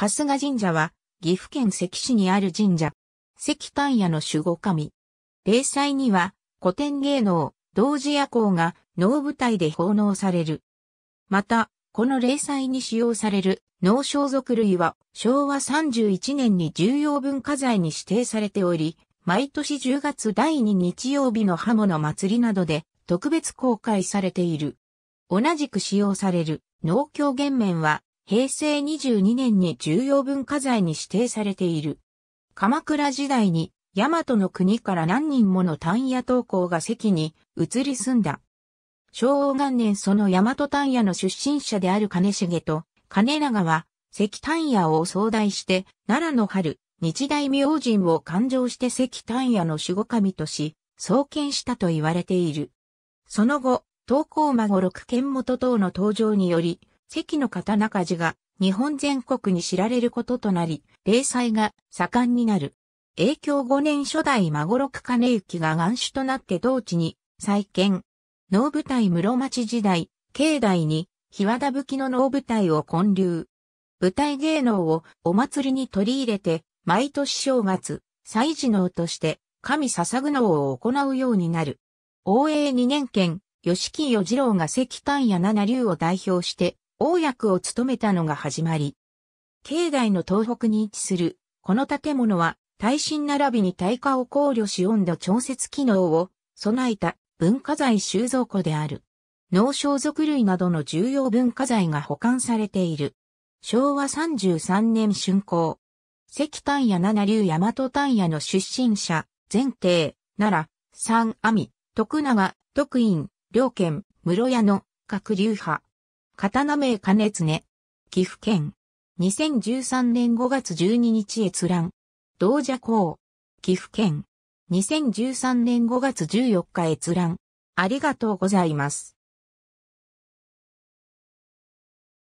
春日神社は、岐阜県関市にある神社。関丹屋の守護神。霊祭には、古典芸能、同時夜行が、能舞台で奉納される。また、この霊祭に使用される、能装束類は、昭和31年に重要文化財に指定されており、毎年10月第2日曜日の刃物祭りなどで、特別公開されている。同じく使用される農協減免は平成22年に重要文化財に指定されている。鎌倉時代に、大和の国から何人もの単野投稿が関に移り住んだ。昭和元年その大和単野の出身者である金重と金長は関単野を総代して奈良の春、日大明神を勘定して関単野の守護神とし、創建したと言われている。その後、東高孫六剣元等の登場により、関の刀鍛冶が日本全国に知られることとなり、霊祭が盛んになる。影響5年初代孫六金行が願主となって同地に再建。能舞台室町時代、境内に、日和田吹の能舞台を建立。舞台芸能をお祭りに取り入れて、毎年正月、祭事能として、神捧ぐ能を行うようになる。応永2年間、吉木与次郎が石炭や七竜を代表して、王役を務めたのが始まり。境内の東北に位置する、この建物は、耐震並びに耐火を考慮し温度調節機能を備えた文化財収蔵庫である。農商族類などの重要文化財が保管されている。昭和33年竣工。関丹屋、七流大和丹屋の出身者、前提、奈良、三阿弥、徳永、徳院、両県、室屋の、各流派。刀名金常。岐阜県。2013年5月12日閲覧。同社校。岐阜県。2013年5月14日閲覧。ありがとうございます。